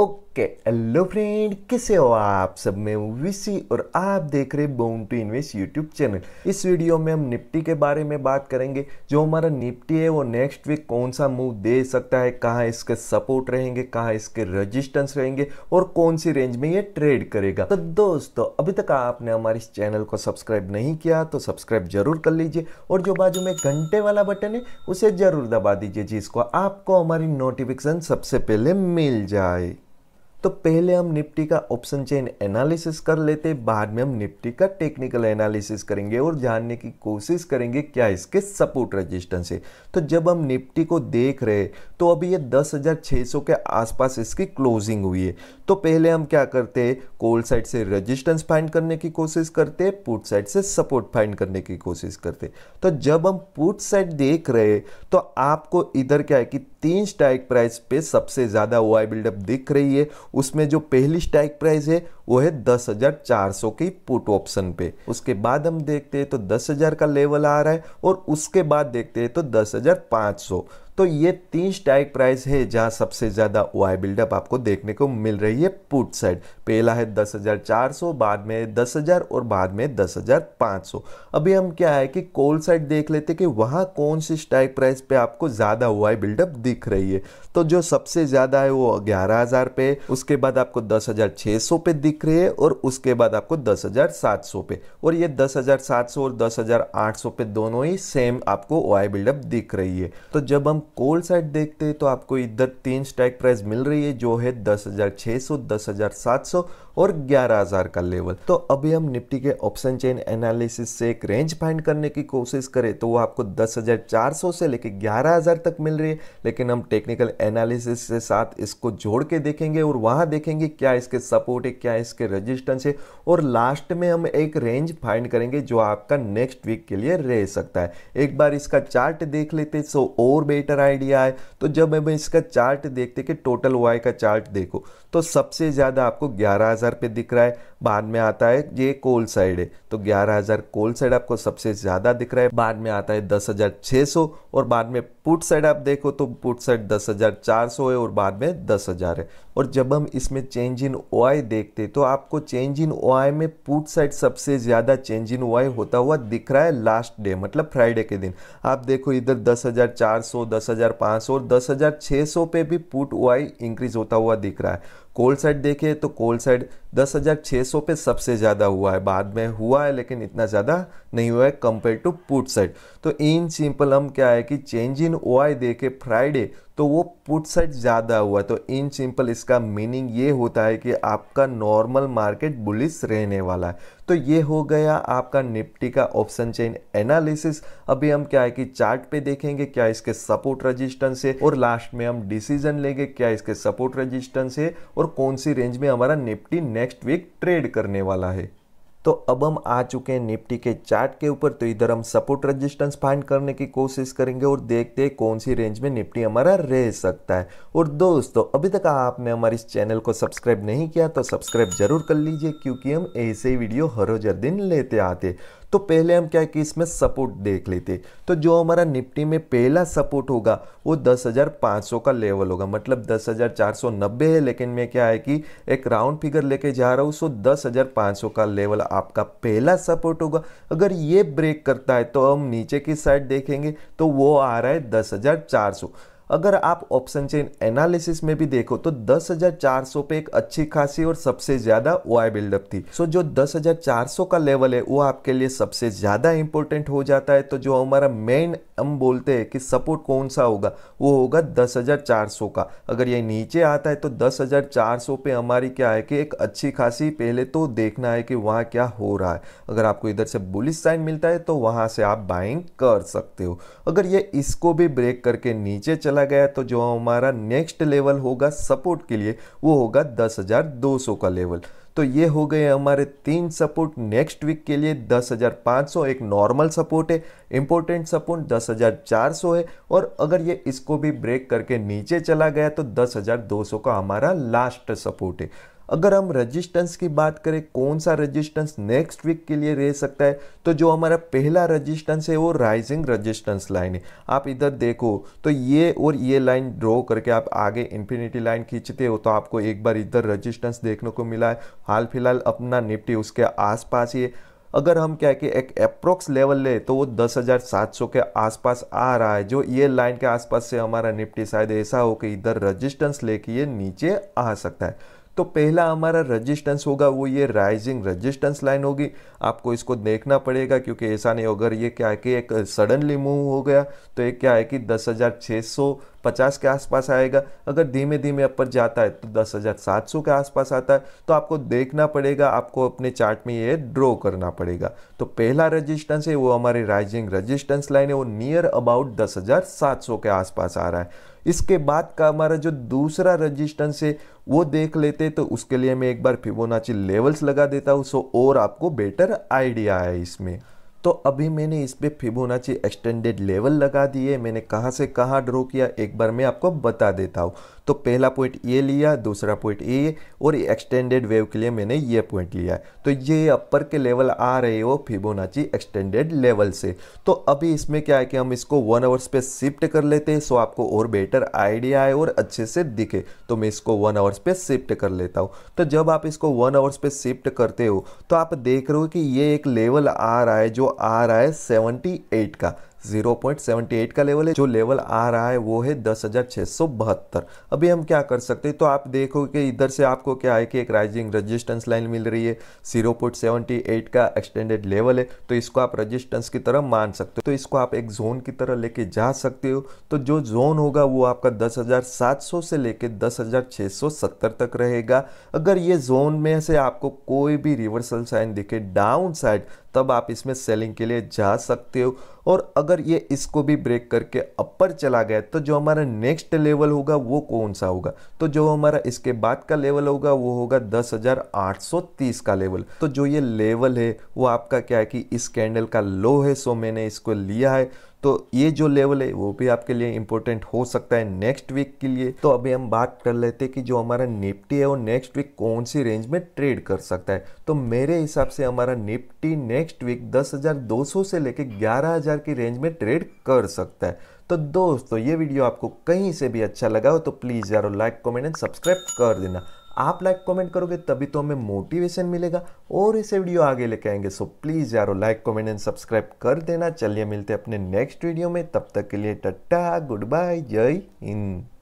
okay hello friend कैसे हो आप सब मैं विसी और आप देख रहे born to invest YouTube channel इस वीडियो में हम निफ्टी के बारे में बात करेंगे जो हमारा निफ्टी है वो नेक्स्ट वीक कौन सा मूव दे सकता है कहाँ इसके सपोर्ट रहेंगे कहाँ इसके रेजिस्टेंस रहेंगे और कौन सी रेंज में ये ट्रेड करेगा तो दोस्तों अभी तक आपने हमारे इस चैनल को सब्सक्राइब नहीं किया तो सब्सक्राइब जरूर कर लीजिए और जो बाजू में घंटे वाला बटन है उसे जरूर दबा दीजिए जिसको आपको हमारी नोटिफिकेशन सबसे पहले मिल जाए तो पहले हम निफ्टी का ऑप्शन चेन एनालिसिस कर लेते बाद में हम निफ्टी का टेक्निकल एनालिसिस करेंगे और जानने की कोशिश करेंगे क्या इसके सपोर्ट रेजिस्टेंस है तो जब हम निफ्टी को देख रहे तो अभी ये 10,600 के आसपास इसकी क्लोजिंग हुई है तो पहले हम क्या करते हैं कोल साइड से रजिस्टेंस फाइंड करने की कोशिश करते पुट साइड से सपोर्ट फाइंड करने की कोशिश करते तो जब हम पुट साइड देख रहे तो आपको इधर क्या है कि तीन स्ट्राइक प्राइस पे सबसे ज़्यादा ओ बिल्डअप दिख रही है उसमें जो पहली स्ट्राइक प्राइस है वो है दस हज़ार चार सौ की पुट ऑप्शन पे उसके बाद हम देखते हैं तो दस हज़ार का लेवल आ रहा है और उसके बाद देखते हैं तो दस हज़ार पाँच सौ तो ये तीन स्टाइक प्राइस है जहां सबसे ज़्यादा वाई बिल्डअप आपको देखने को मिल रही है पुट साइड पहला है दस हज़ार चार सौ बाद में दस हज़ार और बाद में दस हज़ार पांच सौ अभी हम क्या है कि कोल साइड देख लेते कि वहां कौन सी स्टाइक प्राइस पे आपको ज़्यादा वाई बिल्डअप दिख रही है तो जो सबसे ज़्यादा है वो ग्यारह हज़ार पे उसके बाद आपको दस हज़ार छह सौ पे दिख रही है और उसके बाद आपको दस हज़ार सात सौ पे और ये दस हज़ार सात सौ और दस हज़ार आठ सौ पे दोनों ही सेम आपको वाई बिल्डअप दिख रही है तो जब हम कोल साइड देखते हैं तो आपको इधर तीन स्ट्राइक प्राइस मिल रही है जो है दस हजार छः सौ दस हजार सात सौ और ग्यारह हजार का लेवल तो अभी हम निफ्टी के ऑप्शन चेन एनालिसिस से एक रेंज फाइंड करने की कोशिश करें तो वो आपको दस हजार चार सौ से लेकर ग्यारह हजार तक मिल रही है लेकिन हम टेक्निकल एनालिसिस के साथ इसको जोड़ के देखेंगे और वहाँ देखेंगे क्या इसके सपोर्ट है क्या इसके रजिस्टेंस है और लास्ट में हम एक रेंज फाइंड करेंगे जो आपका नेक्स्ट वीक के लिए रह सकता है एक बार इसका चार्ट देख लेते तो और बेटर ऊपर आइडिया आए तो जब हम इसका चार्ट देखते कि टोटल वाई का चार्ट देखो तो सबसे ज़्यादा आपको ग्यारह हज़ार पे दिख रहा है बाद में आता है ये कोल साइड है तो ग्यारह हज़ार कोल साइड आपको सबसे ज़्यादा दिख रहा है बाद में आता है दस हज़ार सौ और बाद में पुट साइड आप देखो तो पुट साइड दस हज़ार चार सौ है और बाद में दस हज़ार है और जब हम इसमें चेंज इन ओ देखते तो आपको चेंज इन ओ में पुट साइड सबसे ज़्यादा चेंज इन ओ होता हुआ दिख रहा है लास्ट डे मतलब फ्राइडे के दिन आप देखो इधर दस हज़ार चार सौ दस हज़ार पाँच सौ और दस हज़ार छः सौ पे भी पुट ओ इंक्रीज होता हुआ दिख रहा है कोल साइड देखे तो कोल साइड 10,600 पे सबसे ज़्यादा हुआ है बाद में हुआ है लेकिन इतना ज़्यादा नहीं हुआ है कंपेयर टू पुट साइड तो इन सिंपल हम क्या है कि चेंज इन ओ आई देखे फ्राइडे तो वो पुट साइड ज़्यादा हुआ तो इन सिंपल इसका मीनिंग ये होता है कि आपका नॉर्मल मार्केट बुलिस रहने वाला है तो ये हो गया आपका निफ्टी का ऑप्शन चेन एनालिसिस अभी हम क्या है कि चार्ट पे देखेंगे क्या इसके सपोर्ट रजिस्टेंस है और लास्ट में हम डिसीजन लेंगे क्या इसके सपोर्ट रजिस्टेंस है और कौन सी रेंज में हमारा निफ्टी नेक्स्ट वीक ट्रेड करने वाला है तो अब हम आ चुके हैं निफ्टी के चार्ट के ऊपर तो इधर हम सपोर्ट रेजिस्टेंस फाइंड करने की कोशिश करेंगे और देखते हैं कौन सी रेंज में निफ्टी हमारा रह सकता है और दोस्तों अभी तक आपने हमारे इस चैनल को सब्सक्राइब नहीं किया तो सब्सक्राइब जरूर कर लीजिए क्योंकि हम ऐसे ही वीडियो हर दिन लेते आते तो पहले हम क्या कि इसमें सपोर्ट देख लेते तो जो हमारा निफ्टी में पहला सपोर्ट होगा वो 10,500 का लेवल होगा मतलब 10,490 है लेकिन मैं क्या है कि एक राउंड फिगर लेके जा रहा हूँ सो दस का लेवल आपका पहला सपोर्ट होगा अगर ये ब्रेक करता है तो हम नीचे की साइड देखेंगे तो वो आ रहा है दस अगर आप ऑप्शन चेन एनालिसिस में भी देखो तो 10,400 पे एक अच्छी खासी और सबसे ज्यादा ओ बिल्डअप थी सो जो 10,400 का लेवल है वो आपके लिए सबसे ज्यादा इंपॉर्टेंट हो जाता है तो जो हमारा मेन हम बोलते हैं कि सपोर्ट कौन सा होगा वो होगा दस का अगर ये नीचे आता है तो दस पे हमारी क्या है कि एक अच्छी खासी पहले तो देखना है कि वहाँ क्या हो रहा है अगर आपको इधर से बुलिस साइन मिलता है तो वहां से आप बाइंग कर सकते हो अगर ये इसको भी ब्रेक करके नीचे चला चला गया तो जो हमारा नेक्स्ट लेवल होगा सपोर्ट के लिए वो होगा दस दो का लेवल तो ये हो गए हमारे तीन सपोर्ट नेक्स्ट वीक के लिए दस हज़ार सौ एक नॉर्मल सपोर्ट है इम्पोर्टेंट सपोर्ट दस हज़ार चार सौ है और अगर ये इसको भी ब्रेक करके नीचे चला गया तो दस हज़ार दो सौ का हमारा लास्ट सपोर्ट है अगर हम रजिस्टेंस की बात करें कौन सा रजिस्टेंस नेक्स्ट वीक के लिए रह सकता है तो जो हमारा पहला रजिस्टेंस है वो राइजिंग रजिस्टेंस लाइन है आप इधर देखो तो ये और ये लाइन ड्रॉ करके आप आगे इन्फिनिटी लाइन खींचते हो तो आपको एक बार इधर रजिस्टेंस देखने को मिला है हाल फिलहाल अपना निपटी उसके पास ही है अगर हम क्या है कि एक अप्रोक्स लेवल ले तो वो 10,700 के आसपास आ रहा है जो ये लाइन के आसपास से हमारा निपटी शायद ऐसा हो कि इधर रजिस्टेंस लेके ये नीचे आ सकता है तो पहला हमारा रजिस्टेंस होगा वो ये राइजिंग रजिस्टेंस लाइन होगी आपको इसको देखना पड़ेगा क्योंकि ऐसा नहीं अगर ये क्या है कि एक सडनली मूव हो गया तो ये क्या है कि दस हज़ार छः सौ पचास के आसपास आएगा अगर धीमे धीमे अपर जाता है तो दस हज़ार सात सौ के आसपास आता है तो आपको देखना पड़ेगा आपको अपने चार्ट में ये ड्रॉ करना पड़ेगा तो पहला रजिस्टेंस है वो हमारी राइजिंग रजिस्टेंस लाइन है वो नियर अबाउट दस हज़ार सात सौ के आसपास आ रहा है इसके बाद का हमारा जो दूसरा रजिस्टेंस है वो देख लेते तो उसके लिए मैं एक बार फिबोनाची लेवल्स लगा देता हूँ सो और आपको बेटर आइडिया है इसमें तो अभी मैंने इस पर फिबोनाची एक्सटेंडेड लेवल लगा दिए मैंने कहाँ से कहाँ ड्रॉ किया एक बार मैं आपको बता देता हूँ तो पहला पॉइंट ये लिया दूसरा पॉइंट ये और एक्सटेंडेड वेव के लिए मैंने ये पॉइंट लिया है तो ये अपर के लेवल आ रहे हो फिबोनाची एक्सटेंडेड लेवल से तो अभी इसमें क्या है कि हम इसको वन आवर्स पे शिफ्ट कर लेते हैं सो आपको और बेटर आइडिया आए और अच्छे से दिखे तो मैं इसको वन आवर्स पे शिफ्ट कर लेता हूँ तो जब आप इसको वन आवर्स पे शिफ्ट करते हो तो आप देख रहे हो कि ये एक लेवल आ रहा है जो आ रहा है 78 का 0.78 का लेवल है जो लेवल आ रहा है वो है दस अभी हम क्या कर सकते हैं तो आप देखो कि इधर से आपको क्या है कि एक राइजिंग रजिस्टेंस लाइन मिल रही है 0.78 का एक्सटेंडेड लेवल है तो इसको आप रजिस्टेंस की तरह मान सकते हो तो इसको आप एक जोन की तरह लेके जा सकते हो तो जो जोन होगा वो आपका 10,700 से लेके 10,670 तक रहेगा अगर ये जोन में से आपको कोई भी रिवर्सल साइन दिखे डाउन साइड तब आप इसमें सेलिंग के लिए जा सकते हो और अगर ये इसको भी ब्रेक करके अपर चला गया तो जो हमारा नेक्स्ट लेवल होगा वो कौन सा होगा तो जो हमारा इसके बाद का लेवल होगा वो होगा 10,830 का लेवल तो जो ये लेवल है वो आपका क्या है कि इस कैंडल का लो है सो मैंने इसको लिया है तो ये जो लेवल है वो भी आपके लिए इंपॉर्टेंट हो सकता है नेक्स्ट वीक के लिए तो अभी हम बात कर लेते हैं कि जो हमारा निफ्टी है वो नेक्स्ट वीक कौन सी रेंज में ट्रेड कर सकता है तो मेरे हिसाब से हमारा निफ्टी नेक्स्ट वीक 10,200 से लेके 11,000 की रेंज में ट्रेड कर सकता है तो दोस्तों ये वीडियो आपको कहीं से भी अच्छा लगा हो तो प्लीज़ यार लाइक कॉमेंट एंड सब्सक्राइब कर देना आप लाइक कमेंट करोगे तभी तो हमें मोटिवेशन मिलेगा और ऐसे वीडियो आगे लेके आएंगे सो प्लीज़ यारो लाइक कमेंट एंड सब्सक्राइब कर देना चलिए मिलते हैं अपने नेक्स्ट वीडियो में तब तक के लिए टट्टा गुड बाय जय हिंद